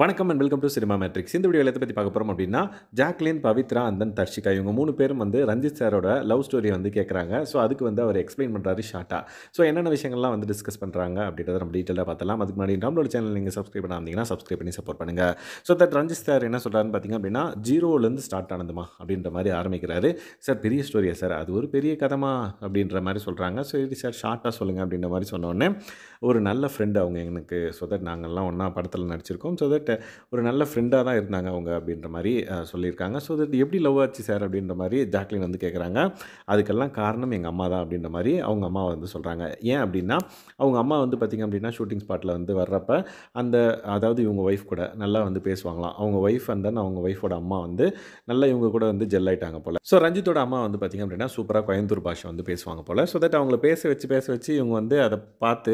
வணக்கம் and welcome to Cinema Matrix இந்த video எல்லாத்தை பற்றி பார்க்க போகிறோம் அப்படின்னா ஜாக்லின் பவித்ரா அந்த தர்ஷிகா இவங்க மூணு பேரும் வந்து ரஞ்சித் சாரோட லவ் ஸ்டோரியை வந்து கேட்குறாங்க ஸோ அதுக்கு வந்து அவர் எக்ஸ்பிளைன் பண்ணுறாரு ஷார்ட்டாக ஸோ என்னென்ன விஷயங்கள்லாம் வந்து டிஸ்கஸ் பண்ணுறாங்க அப்படின்றத நம்ம டீட்டெயிலாக பார்த்தலாம் அதுக்கு முன்னாடி நம்மளோட சேனல் நீங்கள் சப்ஸ்கிரைப் பண்ணாமதிங்கன்னா சப்ஸ்கிரைப் பண்ணி சப்போர்ட் பண்ணுங்கள் ஸோ தட் ரஞ்சித் சார் என்ன சொல்கிறாருன்னு பார்த்தீங்க அப்படின்னா ஜீரோலேருந்து ஸ்டார்ட் ஆனதுமா அப்படின்ற மாதிரி ஆரம்பிக்கிறாரு சார் பெரிய ஸ்டோரியா சார் அது ஒரு பெரிய கதமா அப்படின்ற மாதிரி சொல்கிறாங்க ஸோ சரி சார் ஷார்ட்டாக சொல்லுங்கள் அப்படின்ற மாதிரி சொன்னோடனே ஒரு நல்ல ஃப்ரெண்டு அவங்க எனக்கு ஸோ தட் நாங்கள்லாம் ஒன்றா படத்தில் நடிச்சிருக்கோம் ஸோ தட் ஒரு நல்ல ஃப்ரெண்டாக தான் இருந்தாங்க அவங்க அப்படின்ற மாதிரி சொல்லியிருக்காங்க ஸோ இது எப்படி லவ் ஆச்சு சார் அப்படின்ற மாதிரி ஜாக்லின் வந்து கேட்குறாங்க அதுக்கெல்லாம் காரணம் எங்கள் அம்மா தான் அப்படின்ற மாதிரி அவங்க அம்மா வந்து சொல்கிறாங்க ஏன் அப்படின்னா அவங்க அம்மா வந்து பார்த்திங்க அப்படின்னா ஷூட்டிங் ஸ்பாட்டில் வந்து வர்றப்ப அந்த அதாவது இவங்க ஒய்ஃப் கூட நல்லா வந்து பேசுவாங்களாம் அவங்க ஒய்ஃப் அண்ட் அவங்க ஒய்ஃபோட அம்மா வந்து நல்லா இவங்க கூட வந்து ஜெல் ஆகிட்டாங்க போல் ஸோ ரஞ்சித்தோட அம்மா வந்து பார்த்திங்க அப்படின்னா சூப்பராக கோயம்புத்தூர் பாஷை வந்து பேசுவாங்க போல் ஸோ தட் அவங்கள பேச வச்சு பேச வச்சு இவங்க வந்து அதை பார்த்து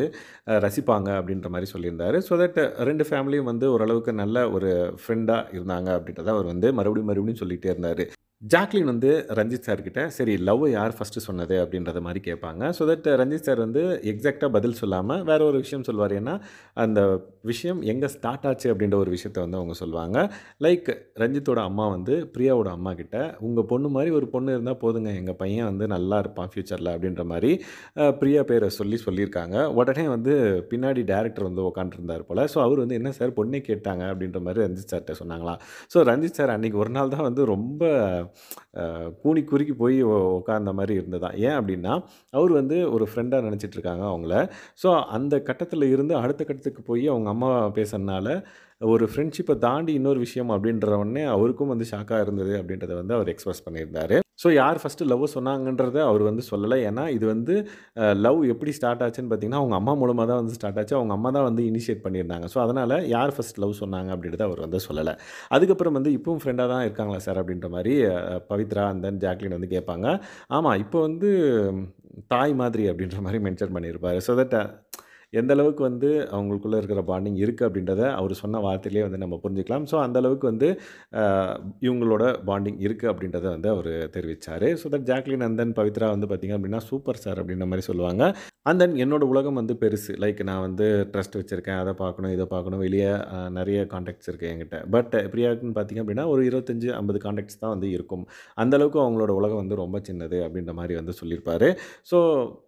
ரசிப்பாங்க அப்படின்ற மாதிரி சொல்லியிருந்தாரு ஸோ தட் ரெண்டு ஃபேமிலியும் வந்து ஓரளவு அளவுக்கு நல்ல ஒரு ஃப்ரெண்டாக இருந்தாங்க அப்படின்றத அவர் வந்து மறுபடியும் மறுபடியும் சொல்லிகிட்டே இருந்தார் ஜாக்லின் வந்து ரஞ்சித் சார்கிட்ட சரி லவ் யார் ஃபஸ்ட்டு சொன்னது அப்படின்றத மாதிரி கேட்பாங்க ஸோ தட் ரஞ்சித் சார் வந்து எக்ஸாக்டாக பதில் சொல்லாமல் வேறு ஒரு விஷயம் சொல்வார் ஏன்னா அந்த விஷயம் எங்கே ஸ்டார்ட் ஆச்சு அப்படின்ற ஒரு விஷயத்த வந்து அவங்க சொல்லுவாங்க லைக் ரஞ்சித்தோட அம்மா வந்து பிரியாவோட அம்மா கிட்ட உங்கள் பொண்ணு மாதிரி ஒரு பொண்ணு இருந்தால் போதுங்க எங்கள் பையன் வந்து நல்லா இருப்பான் ஃப்யூச்சரில் அப்படின்ற மாதிரி பிரியா பேரை சொல்லி சொல்லியிருக்காங்க உடனே வந்து பின்னாடி டேரக்டர் வந்து உக்காண்டிருந்தார் போல் ஸோ அவர் வந்து என்ன சார் பொண்ணே கேட்டாங்க அப்படின்ற மாதிரி ரஞ்சித் சார்கிட்ட சொன்னாங்களா ஸோ ரஞ்சித் சார் அன்றைக்கி ஒரு நாள் தான் வந்து ரொம்ப கூனி குறுக்கி போய் உட்கார்ந்த மாதிரி இருந்ததான் ஏன் அப்படின்னா அவர் வந்து ஒரு ஃப்ரெண்டாக நினச்சிட்ருக்காங்க அவங்கள ஸோ அந்த கட்டத்தில் இருந்து அடுத்த கட்டத்துக்கு போய் அவங்க அம்மா பேசுறதுனால ஒரு ஃப்ரெண்ட்ஷிப்பை தாண்டி இன்னொரு விஷயம் அப்படின்ற உடனே அவருக்கும் வந்து ஷாக்காக இருந்தது அப்படின்றத வந்து அவர் எக்ஸ்பிரஸ் பண்ணியிருந்தார் ஸோ யார் ஃபஸ்ட்டு லவ் சொன்னாங்கன்றத அவர் வந்து சொல்லலை ஏன்னா இது வந்து லவ் எப்படி ஸ்டார்ட் ஆச்சுன்னு பார்த்தீங்கன்னா அவங்க அம்மா மூலமாக தான் வந்து ஸ்டார்ட் ஆச்சு அவங்க அம்மா தான் வந்து இனிஷியேட் பண்ணியிருந்தாங்க ஸோ அதனால் யார் ஃபஸ்ட் லவ் சொன்னாங்க அப்படின்றத அவர் வந்து சொல்லலை அதுக்கப்புறம் வந்து இப்பவும் ஃப்ரெண்டாக தான் இருக்காங்களா சார் அப்படின்ற மாதிரி பவித்ரா அண்ட் தென் ஜாக்லின் வந்து கேட்பாங்க ஆமாம் இப்போ வந்து தாய் மாதிரி அப்படின்ற மாதிரி மென்ஷன் பண்ணியிருப்பார் ஸோ தட் எந்த அளவுக்கு வந்து அவங்களுக்குள்ளே இருக்கிற பாண்டிங் இருக்குது அப்படின்றத அவர் சொன்ன வார்த்தையிலே வந்து நம்ம புரிஞ்சுக்கலாம் ஸோ அந்த அளவுக்கு வந்து இவங்களோட பாண்டிங் இருக்குது அப்படின்றத வந்து அவர் தெரிவித்தார் ஸோ தட் ஜாக்லின் அந்தன் பவித்ரா வந்து பார்த்திங்க அப்படின்னா சூப்பர் சார் அப்படின்ற மாதிரி சொல்லுவாங்க அண்ட் தென் என்னோடய உலகம் வந்து பெருசு லைக் நான் வந்து ட்ரஸ்ட் வச்சுருக்கேன் அதை பார்க்கணும் இதை பார்க்கணும் வெளியே நிறைய கான்டாக்ட்ஸ் இருக்குது என்கிட்ட பட் பிரியாக்குன்னு பார்த்திங்க அப்படின்னா ஒரு இருபத்தஞ்சி ஐம்பது கான்டாக்ட்ஸ் தான் வந்து இருக்கும் அந்தளவுக்கு அவங்களோட உலகம் வந்து ரொம்ப சின்னது அப்படின்ற மாதிரி வந்து சொல்லியிருப்பார் ஸோ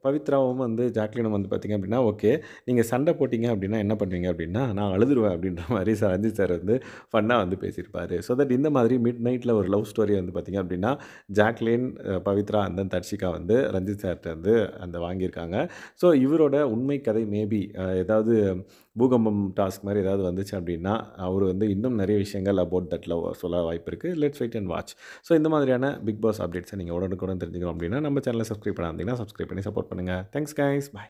பவித்ராவும் வந்து ஜாக்லினும் வந்து பார்த்திங்க அப்படின்னா ஓகே நீங்கள் சண்டை போட்டிங்க அப்படின்னா என்ன பண்ணுவீங்க அப்படின்னா நான் அழுதுருவேன் அப்படின்ற மாதிரி சரஞ்சித் சார் வந்து ஃபன்னாக வந்து பேசியிருப்பார் ஸோ தட் இந்த மாதிரி மிட் நைட்டில் ஒரு லவ் ஸ்டோரி வந்து பார்த்திங்க அப்படின்னா ஜாக்லின் பவித்ரா அந்த தர்ஷிகா வந்து ரஞ்சித் சார்கிட்ட வந்து அந்த வாங்கியிருக்காங்க ஸோ இவரோட உண்மை கதை மேபி ஏதாவது பூகம்பம் டாஸ்க் மாதிரி ஏதாவது வந்துச்சு அப்படின்னா அவர் வந்து இன்னும் நிறைய விஷயங்கள் அபவுட் தட் லவ் சொல்ல வாய்ப்பு இருக்குது let's wait and watch so இந்த மாதிரியான பிக் பாஸ் அப்டேட்ஸை நீங்கள் உடனுக்குடன் தெரிஞ்சுக்கணும் அப்படின்னா நம்ம சேனலை சப்ஸ்கிரைப் பண்ணாந்தீங்கன்னா சப்ஸ்கிரைப் பண்ணி சப்போர்ட் பண்ணுங்கள் தேங்க்ஸ் கைஸ் பாய்